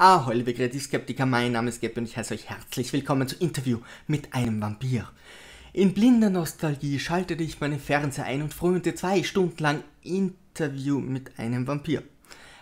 Ahoi, liebe Kreativskeptiker, mein Name ist Gabby und ich heiße euch herzlich willkommen zu Interview mit einem Vampir. In blinder Nostalgie schaltete ich meine Fernseher ein und fröhnte zwei Stunden lang Interview mit einem Vampir.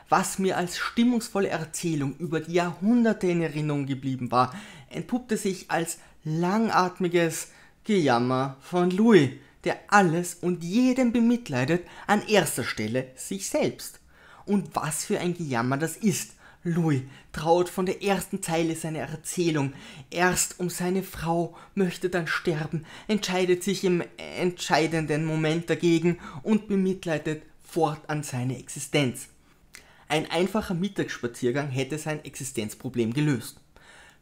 Was mir als stimmungsvolle Erzählung über die Jahrhunderte in Erinnerung geblieben war, entpuppte sich als langatmiges Gejammer von Louis, der alles und jeden bemitleidet, an erster Stelle sich selbst. Und was für ein Gejammer das ist Louis traut von der ersten Zeile seiner Erzählung. Erst um seine Frau möchte dann sterben, entscheidet sich im entscheidenden Moment dagegen und bemitleidet fortan seine Existenz. Ein einfacher Mittagsspaziergang hätte sein Existenzproblem gelöst.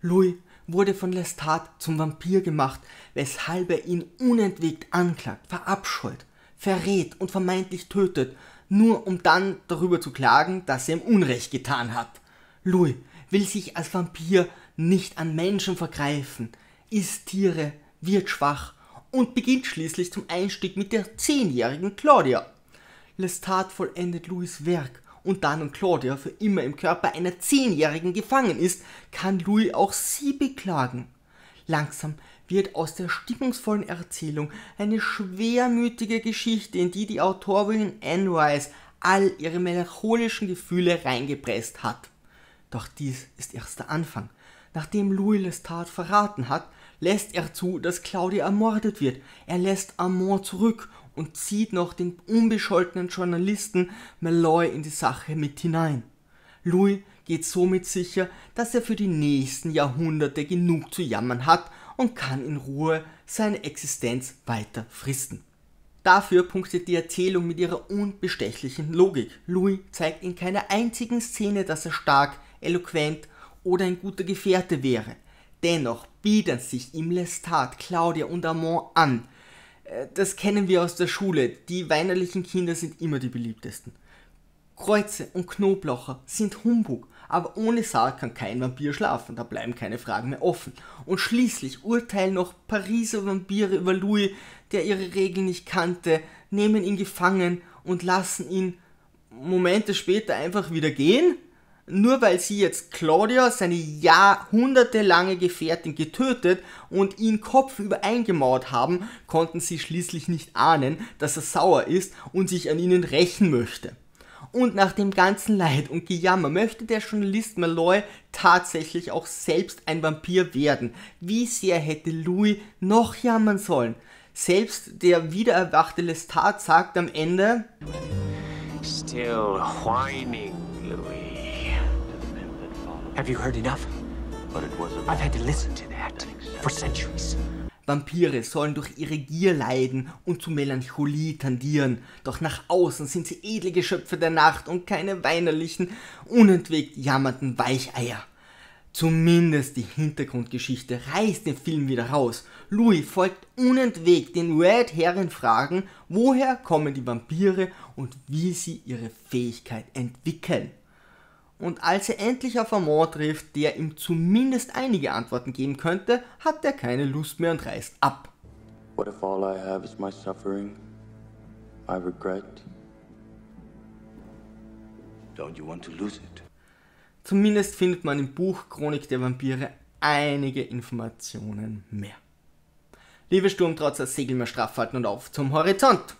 Louis wurde von Lestat zum Vampir gemacht, weshalb er ihn unentwegt anklagt, verabscheut, verrät und vermeintlich tötet, nur um dann darüber zu klagen, dass er ihm Unrecht getan hat. Louis will sich als Vampir nicht an Menschen vergreifen, isst Tiere, wird schwach und beginnt schließlich zum Einstieg mit der zehnjährigen Claudia. Lestat vollendet Louis Werk und da nun Claudia für immer im Körper einer Zehnjährigen gefangen ist, kann Louis auch sie beklagen. Langsam wird aus der stimmungsvollen Erzählung eine schwermütige Geschichte, in die die Autorin Anne Rice all ihre melancholischen Gefühle reingepresst hat. Doch dies ist erst der Anfang. Nachdem Louis Lestat verraten hat, lässt er zu, dass Claudia ermordet wird. Er lässt Amon zurück und zieht noch den unbescholtenen Journalisten Malloy in die Sache mit hinein. Louis geht somit sicher, dass er für die nächsten Jahrhunderte genug zu jammern hat und kann in Ruhe seine Existenz weiter fristen. Dafür punktet die Erzählung mit ihrer unbestechlichen Logik. Louis zeigt in keiner einzigen Szene, dass er stark eloquent oder ein guter Gefährte wäre. Dennoch bieten sich im Lestat Claudia und Amon an. Äh, das kennen wir aus der Schule, die weinerlichen Kinder sind immer die beliebtesten. Kreuze und Knoblaucher sind Humbug, aber ohne Saal kann kein Vampir schlafen, da bleiben keine Fragen mehr offen. Und schließlich urteilen noch Pariser Vampire über Louis, der ihre Regeln nicht kannte, nehmen ihn gefangen und lassen ihn Momente später einfach wieder gehen? nur weil sie jetzt Claudia, seine jahrhundertelange Gefährtin, getötet und ihn kopfüber eingemauert haben, konnten sie schließlich nicht ahnen, dass er sauer ist und sich an ihnen rächen möchte. Und nach dem ganzen Leid und Gejammer möchte der Journalist Malloy tatsächlich auch selbst ein Vampir werden. Wie sehr hätte Louis noch jammern sollen? Selbst der wiedererwachte Lestat sagt am Ende: Still whining, Louis. Have you heard enough? But it was I've had to listen to that for centuries. Vampire sollen durch ihre Gier leiden und zu Melancholie tendieren, doch nach außen sind sie edle Geschöpfe der Nacht und keine weinerlichen, unentwegt jammernden Weicheier. Zumindest die Hintergrundgeschichte reißt den Film wieder raus. Louis folgt unentwegt den Red Herren Fragen, woher kommen die Vampire und wie sie ihre Fähigkeit entwickeln und als er endlich auf Amon trifft, der ihm zumindest einige Antworten geben könnte, hat er keine Lust mehr und reist ab. What if all I have is my suffering, my regret? Don't you want to lose it? Zumindest findet man im Buch Chronik der Vampire einige Informationen mehr. Liebe Sturmtrotzer, segel mehr straff halten und auf zum Horizont!